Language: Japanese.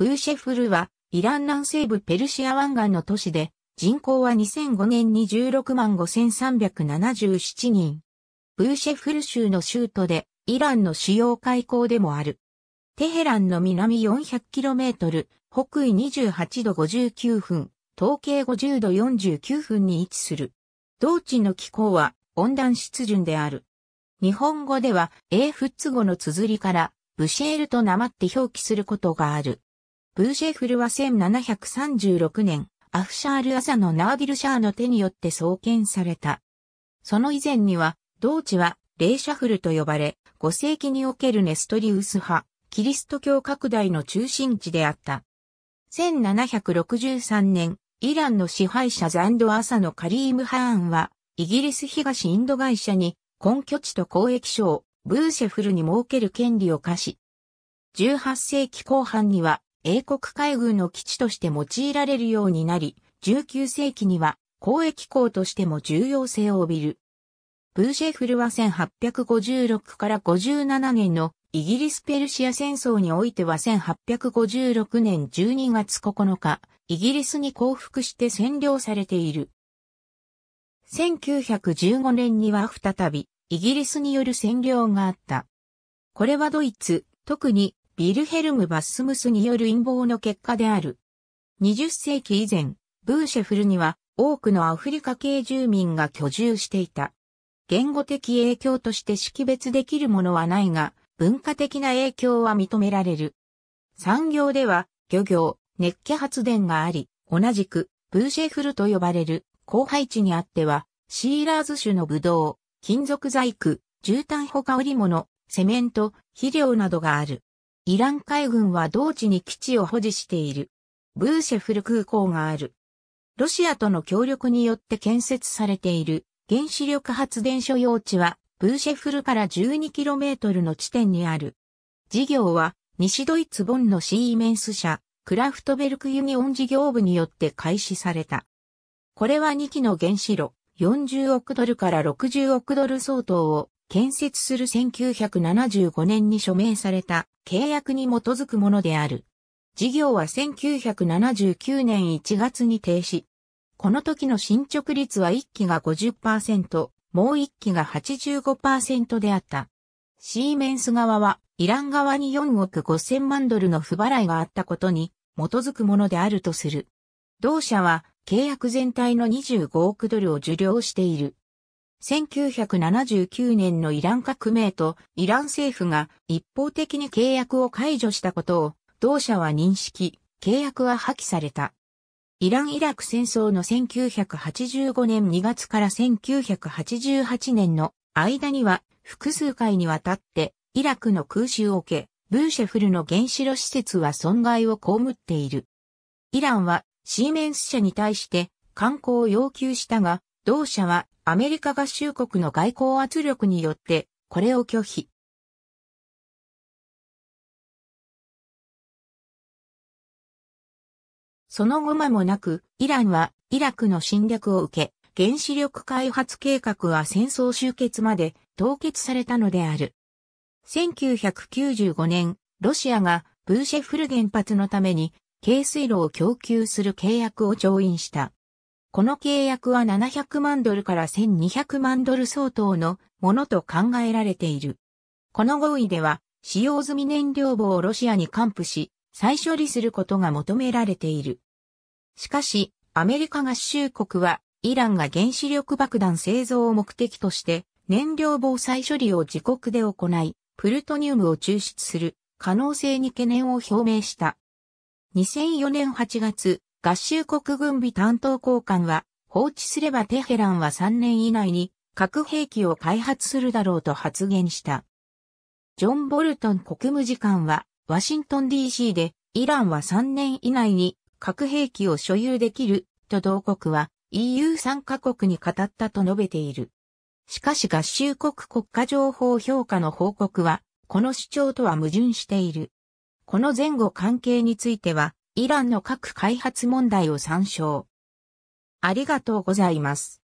ブーシェフルは、イラン南西部ペルシア湾岸の都市で、人口は2005年に16万5377人。ブーシェフル州の州都で、イランの主要海港でもある。テヘランの南 400km、北緯28度59分、統計50度49分に位置する。同地の気候は温暖湿潤である。日本語では英仏語の綴りから、ブシェールとなまって表記することがある。ブーシェフルは1736年、アフシャール朝のナービルシャーの手によって創建された。その以前には、同地はレーシャフルと呼ばれ、5世紀におけるネストリウス派、キリスト教拡大の中心地であった。1763年、イランの支配者ザンドアサのカリーム・ハーンは、イギリス東インド会社に根拠地と交易所をブーシェフルに設ける権利を課し、18世紀後半には英国海軍の基地として用いられるようになり、19世紀には交易港としても重要性を帯びる。ブーシェフルは1856から57年のイギリス・ペルシア戦争においては1856年12月9日、イギリスに降伏して占領されている。1915年には再びイギリスによる占領があった。これはドイツ、特にビルヘルム・バッスムスによる陰謀の結果である。20世紀以前、ブーシェフルには多くのアフリカ系住民が居住していた。言語的影響として識別できるものはないが、文化的な影響は認められる。産業では、漁業、熱気発電があり、同じく、ブーシェフルと呼ばれる、後輩地にあっては、シーラーズ種のブドウ、金属細工、絨毯他織物、セメント、肥料などがある。イラン海軍は同地に基地を保持している。ブーシェフル空港がある。ロシアとの協力によって建設されている原子力発電所用地はブーシェフルから 12km の地点にある。事業は西ドイツボンのシーメンス社、クラフトベルクユニオン事業部によって開始された。これは2機の原子炉40億ドルから60億ドル相当を建設する1975年に署名された契約に基づくものである。事業は1979年1月に停止。この時の進捗率は1機が50%、もう1機が85%であった。シーメンス側は、イラン側に4億5000万ドルの不払いがあったことに、基づくものであるとする。同社は、契約全体の25億ドルを受領している。1979年のイラン革命とイラン政府が一方的に契約を解除したことを同社は認識、契約は破棄された。イラン・イラク戦争の1985年2月から1988年の間には複数回にわたってイラクの空襲を受け、ブーシェフルの原子炉施設は損害を被っている。イランはシーメンス社に対して観光を要求したが、同社はアメリカ合衆国の外交圧力によってこれを拒否。その後間もなく、イランはイラクの侵略を受け、原子力開発計画は戦争終結まで凍結されたのである。1995年、ロシアがブーシェフル原発のために軽水炉を供給する契約を調印した。この契約は700万ドルから1200万ドル相当のものと考えられている。この合意では、使用済み燃料棒をロシアに還付し、再処理することが求められている。しかし、アメリカ合衆国は、イランが原子力爆弾製造を目的として、燃料棒再処理を自国で行い、プルトニウムを抽出する可能性に懸念を表明した。2004年8月、合衆国軍備担当高官は、放置すればテヘランは3年以内に核兵器を開発するだろうと発言した。ジョン・ボルトン国務次官は、ワシントン DC で、イランは3年以内に核兵器を所有できる、と同国は EU 参加国に語ったと述べている。しかし合衆国国家情報評価の報告は、この主張とは矛盾している。この前後関係については、イランの核開発問題を参照。ありがとうございます。